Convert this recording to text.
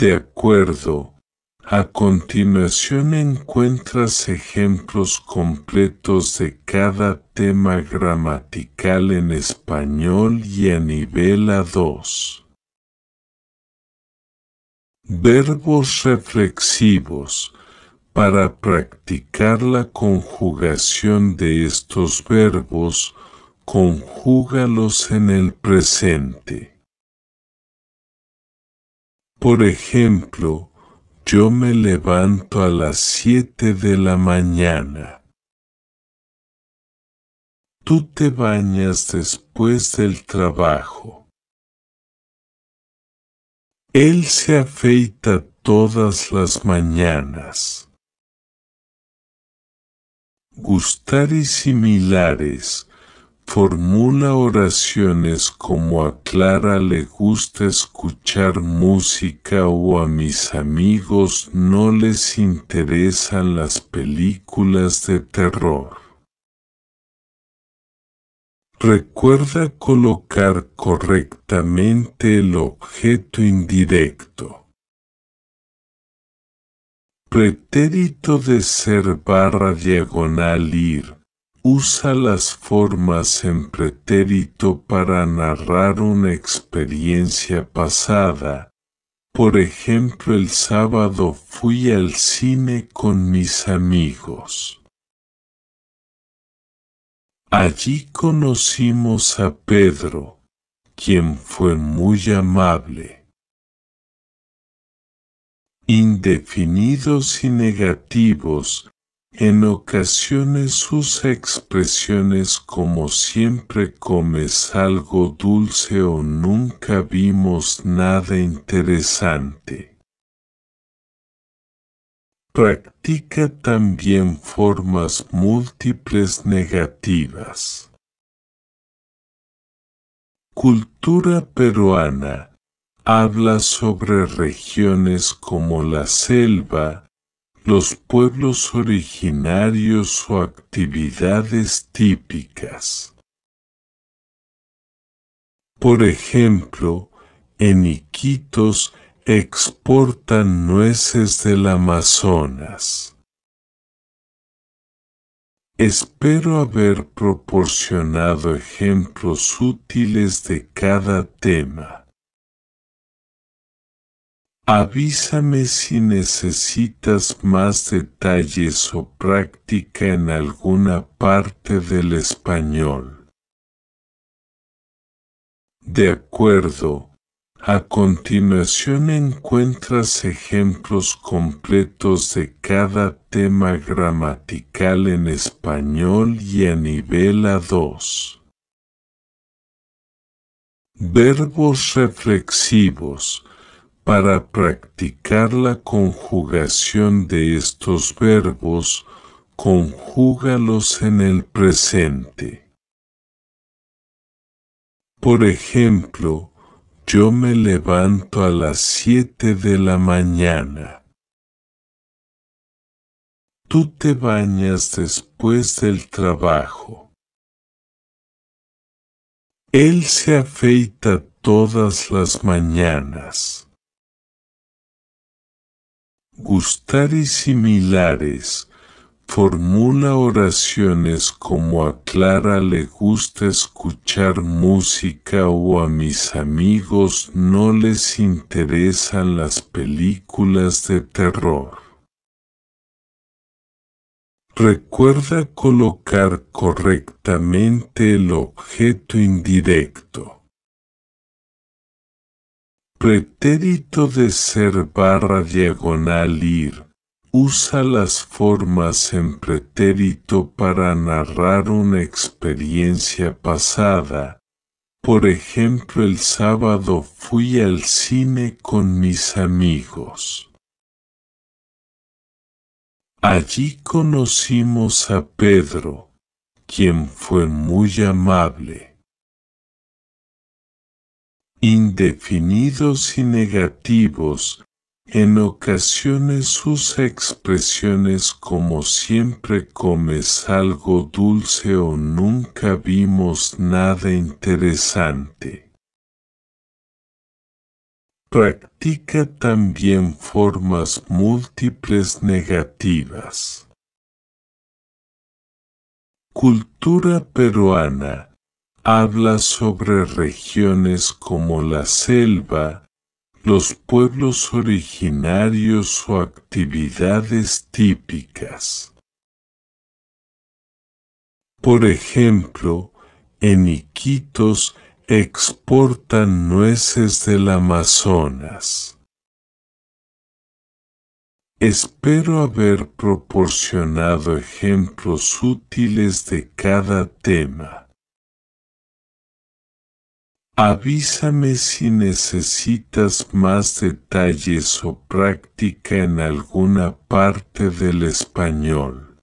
De acuerdo. A continuación encuentras ejemplos completos de cada tema gramatical en español y a nivel A2. Verbos reflexivos. Para practicar la conjugación de estos verbos, conjúgalos en el presente. Por ejemplo, yo me levanto a las siete de la mañana. Tú te bañas después del trabajo. Él se afeita todas las mañanas. Gustar y similares Formula oraciones como a Clara le gusta escuchar música o a mis amigos no les interesan las películas de terror. Recuerda colocar correctamente el objeto indirecto. Pretérito de ser barra diagonal ir usa las formas en pretérito para narrar una experiencia pasada. Por ejemplo, el sábado fui al cine con mis amigos. Allí conocimos a Pedro, quien fue muy amable. Indefinidos y negativos, en ocasiones sus expresiones como siempre comes algo dulce o nunca vimos nada interesante. Practica también formas múltiples negativas. Cultura peruana habla sobre regiones como la selva, los pueblos originarios o actividades típicas. Por ejemplo, en Iquitos exportan nueces del Amazonas. Espero haber proporcionado ejemplos útiles de cada tema. Avísame si necesitas más detalles o práctica en alguna parte del español. De acuerdo. A continuación encuentras ejemplos completos de cada tema gramatical en español y a nivel A2. Verbos reflexivos para practicar la conjugación de estos verbos, conjúgalos en el presente. Por ejemplo, yo me levanto a las siete de la mañana. Tú te bañas después del trabajo. Él se afeita todas las mañanas y similares. Formula oraciones como a Clara le gusta escuchar música o a mis amigos no les interesan las películas de terror. Recuerda colocar correctamente el objeto indirecto pretérito de ser barra diagonal ir. Usa las formas en pretérito para narrar una experiencia pasada. Por ejemplo, el sábado fui al cine con mis amigos. Allí conocimos a Pedro, quien fue muy amable indefinidos y negativos, en ocasiones sus expresiones como siempre comes algo dulce o nunca vimos nada interesante. Practica también formas múltiples negativas. Cultura peruana habla sobre regiones como la selva, los pueblos originarios o actividades típicas. Por ejemplo, en Iquitos exportan nueces del Amazonas. Espero haber proporcionado ejemplos útiles de cada tema. Avísame si necesitas más detalles o práctica en alguna parte del español.